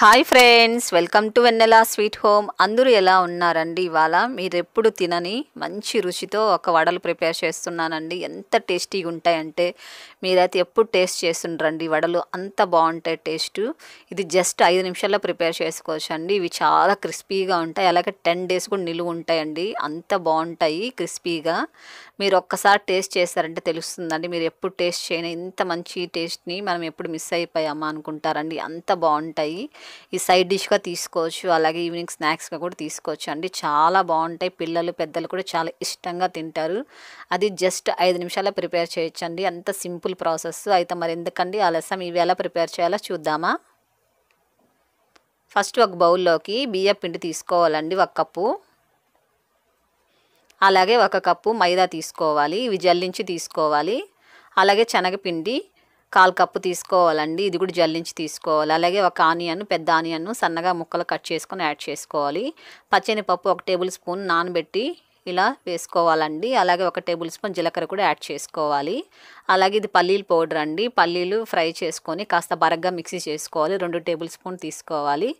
hi friends welcome to Vennela sweet home అందరూ ఎలా ఉన్నారండి ఇవాళ మీరు ఎప్పుడు తినని మంచి రుచితో ఒక వడలు ప్రిపేర్ చేస్తున్నానండి ఎంత టేస్టీగా ఉంటాయంటే మీరైతే ఎప్పుడు టేస్ట్ చేస్తుండ్రండి వడలు అంత బాగుంటాయి టేస్ట్ ఇది జస్ట్ ఐదు నిమిషాల్లో ప్రిపేర్ చేసుకోవచ్చు అండి ఇవి చాలా క్రిస్పీగా ఉంటాయి అలాగే టెన్ డేస్ కూడా నిలువు ఉంటాయండి అంత బాగుంటాయి క్రిస్పీగా మీరు ఒక్కసారి టేస్ట్ చేస్తారంటే తెలుస్తుందండి మీరు ఎప్పుడు టేస్ట్ చేయని ఇంత మంచి టేస్ట్ని మనం ఎప్పుడు మిస్ అయిపోయామా అనుకుంటారండి అంత బాగుంటాయి ఈ సైడ్ డిష్గా తీసుకోవచ్చు అలాగే ఈవినింగ్ స్నాక్స్గా కూడా తీసుకోవచ్చు అండి చాలా బాగుంటాయి పిల్లలు పెద్దలు కూడా చాలా ఇష్టంగా తింటారు అది జస్ట్ ఐదు నిమిషాలు ప్రిపేర్ చేయొచ్చు అండి అంత సింపుల్ ప్రాసెస్ అయితే మరి ఎందుకండి ఆలస్యం ఇవి ఎలా ప్రిపేర్ చేయాలో చూద్దామా ఫస్ట్ ఒక బౌల్లోకి బియ్య పిండి తీసుకోవాలండి ఒక కప్పు అలాగే ఒక కప్పు మైదా తీసుకోవాలి ఇవి జల్లించి తీసుకోవాలి అలాగే శనగపిండి కాల్ కప్పు తీసుకోవాలండి ఇది కూడా జల్లించి తీసుకోవాలి అలాగే ఒక ఆనియన్ పెద్ద ఆనియన్ సన్నగా ముక్కలు కట్ చేసుకొని యాడ్ చేసుకోవాలి పచ్చని పప్పు ఒక టేబుల్ స్పూన్ నానబెట్టి ఇలా వేసుకోవాలండి అలాగే ఒక టేబుల్ స్పూన్ జీలకర్ర కూడా యాడ్ చేసుకోవాలి అలాగే ఇది పల్లీలు పౌడర్ అండి పల్లీలు ఫ్రై చేసుకొని కాస్త బరగ్గా మిక్సీ చేసుకోవాలి రెండు టేబుల్ స్పూన్ తీసుకోవాలి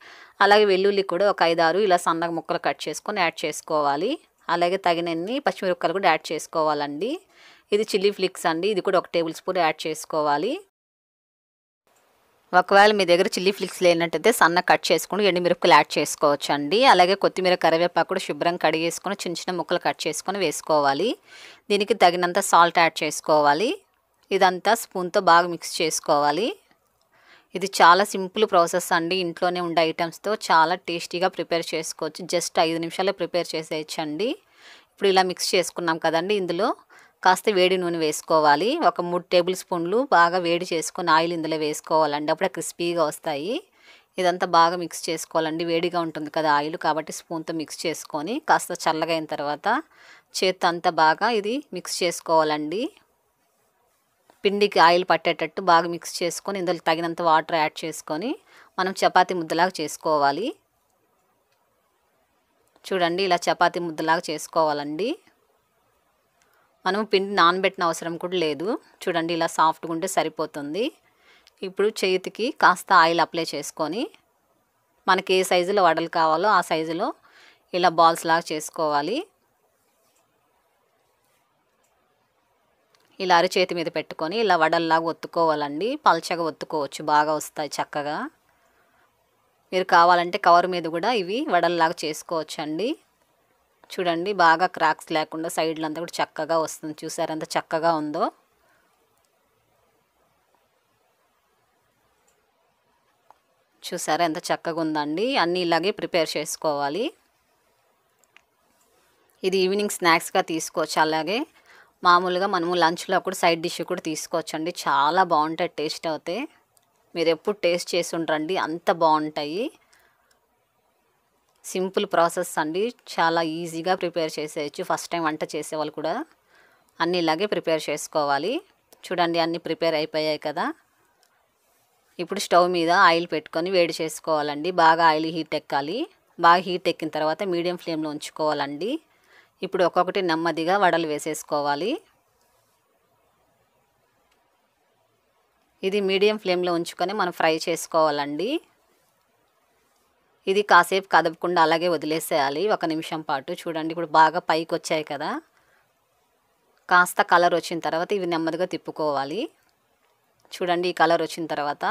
అలాగే వెల్లుల్లి కూడా ఒక ఐదారు ఇలా సన్నగా ముక్కలు కట్ చేసుకొని యాడ్ చేసుకోవాలి అలాగే తగినన్ని పచ్చిమిరపకాయలు కూడా యాడ్ చేసుకోవాలండి ఇది చిల్లీ ఫ్లిక్స్ అండి ఇది కూడా ఒక టేబుల్ స్పూన్ యాడ్ చేసుకోవాలి ఒకవేళ మీ దగ్గర చిల్లీ ఫ్లిక్స్ లేనట్టయితే సన్న కట్ చేసుకుని ఎండుమిరపకాయలు యాడ్ చేసుకోవచ్చు అండి అలాగే కొత్తిమీర కరివేపాకు కూడా శుభ్రం కడిగేసుకొని చిన్న చిన్న ముక్కలు కట్ చేసుకొని వేసుకోవాలి దీనికి తగినంత సాల్ట్ యాడ్ చేసుకోవాలి ఇదంతా స్పూన్తో బాగా మిక్స్ చేసుకోవాలి ఇది చాలా సింపుల్ ప్రాసెస్ అండి ఇంట్లోనే ఉండే ఐటమ్స్తో చాలా టేస్టీగా ప్రిపేర్ చేసుకోవచ్చు జస్ట్ ఐదు నిమిషాలే ప్రిపేర్ చేసేయచ్చండి ఇప్పుడు ఇలా మిక్స్ చేసుకున్నాం కదండి ఇందులో కాస్త వేడి నూనె వేసుకోవాలి ఒక మూడు టేబుల్ స్పూన్లు బాగా వేడి చేసుకొని ఆయిల్ ఇందులో వేసుకోవాలండి అప్పుడే క్రిస్పీగా వస్తాయి ఇదంతా బాగా మిక్స్ చేసుకోవాలండి వేడిగా ఉంటుంది కదా ఆయిల్ కాబట్టి స్పూన్తో మిక్స్ చేసుకొని కాస్త చల్లగా అయిన తర్వాత చేత్తో అంతా బాగా ఇది మిక్స్ చేసుకోవాలండి పిండికి ఆయిల్ పట్టేటట్టు బాగా మిక్స్ చేసుకొని ఇందులో తగినంత వాటర్ యాడ్ చేసుకొని మనం చపాతి ముద్దలాగా చేసుకోవాలి చూడండి ఇలా చపాతి ముద్దలాగా చేసుకోవాలండి మనం పిండి నానబెట్టిన అవసరం కూడా లేదు చూడండి ఇలా సాఫ్ట్గా ఉంటే సరిపోతుంది ఇప్పుడు చేతికి కాస్త ఆయిల్ అప్లై చేసుకొని మనకి ఏ సైజులో వడలు కావాలో ఆ సైజులో ఇలా బాల్స్ లాగా చేసుకోవాలి ఇలా అరచేతి మీద పెట్టుకొని ఇలా వడల్లాగా ఒత్తుకోవాలండి పల్చగా ఒత్తుకోవచ్చు బాగా వస్తాయి చక్కగా మీరు కావాలంటే కవర్ మీద కూడా ఇవి వడల్లాగా చేసుకోవచ్చండి చూడండి బాగా క్రాక్స్ లేకుండా సైడ్లు అంతా కూడా చక్కగా వస్తుంది చూసారు ఎంత చక్కగా ఉందో చూసారా ఎంత చక్కగా ఉందండి అన్నీ ఇలాగే ప్రిపేర్ చేసుకోవాలి ఇది ఈవినింగ్ స్నాక్స్గా తీసుకోవచ్చు అలాగే మామూలుగా మనము లంచ్లో కూడా సైడ్ డిష్ కూడా తీసుకోవచ్చండి చాలా బాగుంటాయి టేస్ట్ అవుతాయి మీరు ఎప్పుడు టేస్ట్ చేసి ఉండరండి అంత బాగుంటాయి సింపుల్ ప్రాసెస్ అండి చాలా ఈజీగా ప్రిపేర్ చేసేయచ్చు ఫస్ట్ టైం వంట చేసేవాళ్ళు కూడా అన్నీ ఇలాగే ప్రిపేర్ చేసుకోవాలి చూడండి అన్నీ ప్రిపేర్ అయిపోయాయి కదా ఇప్పుడు స్టవ్ మీద ఆయిల్ పెట్టుకొని వేడి చేసుకోవాలండి బాగా ఆయిల్ హీట్ ఎక్కాలి బాగా హీట్ ఎక్కిన తర్వాత మీడియం ఫ్లేమ్లో ఉంచుకోవాలండి ఇప్పుడు ఒక్కొక్కటి నెమ్మదిగా వడలు వేసేసుకోవాలి ఇది మీడియం ఫ్లేమ్లో ఉంచుకొని మనం ఫ్రై చేసుకోవాలండి ఇది కాసేపు కదపకుండా అలాగే వదిలేసేయాలి ఒక నిమిషం పాటు చూడండి ఇప్పుడు బాగా పైకి వచ్చాయి కదా కాస్త కలర్ వచ్చిన తర్వాత ఇవి నెమ్మదిగా తిప్పుకోవాలి చూడండి ఈ కలర్ వచ్చిన తర్వాత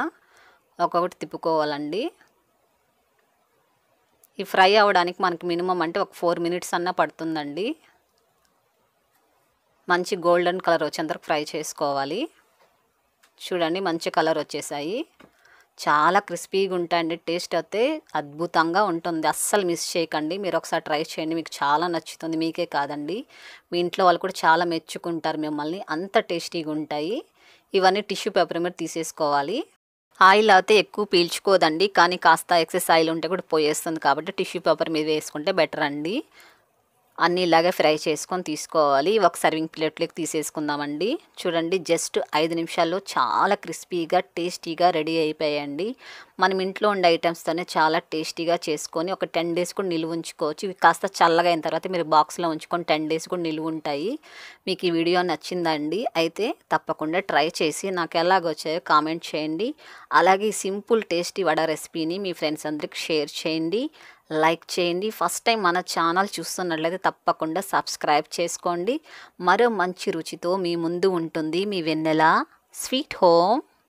ఒక్కొక్కటి తిప్పుకోవాలండి ఈ ఫ్రై అవ్వడానికి మనకి మినిమం అంటే ఒక ఫోర్ మినిట్స్ అన్నా పడుతుందండి మంచి గోల్డెన్ కలర్ వచ్చేంతరకు ఫ్రై చేసుకోవాలి చూడండి మంచి కలర్ వచ్చేసాయి చాలా క్రిస్పీగా ఉంటాయండి టేస్ట్ అయితే అద్భుతంగా ఉంటుంది అస్సలు మిస్ చేయకండి మీరు ఒకసారి ట్రై చేయండి మీకు చాలా నచ్చుతుంది మీకే కాదండి మీ ఇంట్లో వాళ్ళు కూడా చాలా మెచ్చుకుంటారు మిమ్మల్ని అంత టేస్టీగా ఉంటాయి ఇవన్నీ టిష్యూ పేపర్ మీద తీసేసుకోవాలి ఆయిల్ అయితే ఎక్కువ పీల్చుకోదండి కానీ కాస్త ఎక్సెస్ ఆయిల్ ఉంటే కూడా పోయేస్తుంది కాబట్టి టిష్యూ పేపర్ మీద వేసుకుంటే బెటర్ అండి అన్నీ ఇలాగే ఫ్రై చేసుకొని తీసుకోవాలి ఒక సర్వింగ్ ప్లేట్లోకి తీసేసుకుందామండి చూడండి జస్ట్ ఐదు నిమిషాల్లో చాలా క్రిస్పీగా టేస్టీగా రెడీ అయిపోయాయండి మనం ఇంట్లో ఉండే ఐటమ్స్తోనే చాలా టేస్టీగా చేసుకొని ఒక టెన్ డేస్ కూడా నిలువ ఉంచుకోవచ్చు ఇవి కాస్త చల్లగా అయిన తర్వాత మీరు బాక్స్లో ఉంచుకొని టెన్ డేస్ కూడా నిలువ ఉంటాయి మీకు ఈ వీడియో నచ్చిందండి అయితే తప్పకుండా ట్రై చేసి నాకు ఎలాగొచ్చాయో కామెంట్ చేయండి అలాగే సింపుల్ టేస్టీ వడ రెసిపీని మీ ఫ్రెండ్స్ అందరికి షేర్ చేయండి లైక్ చేయండి ఫస్ట్ టైం మన ఛానల్ చూస్తున్నట్లయితే తప్పకుండా సబ్స్క్రైబ్ చేసుకోండి మరో మంచి రుచితో మీ ముందు ఉంటుంది మీ వెన్నెల స్వీట్ హోమ్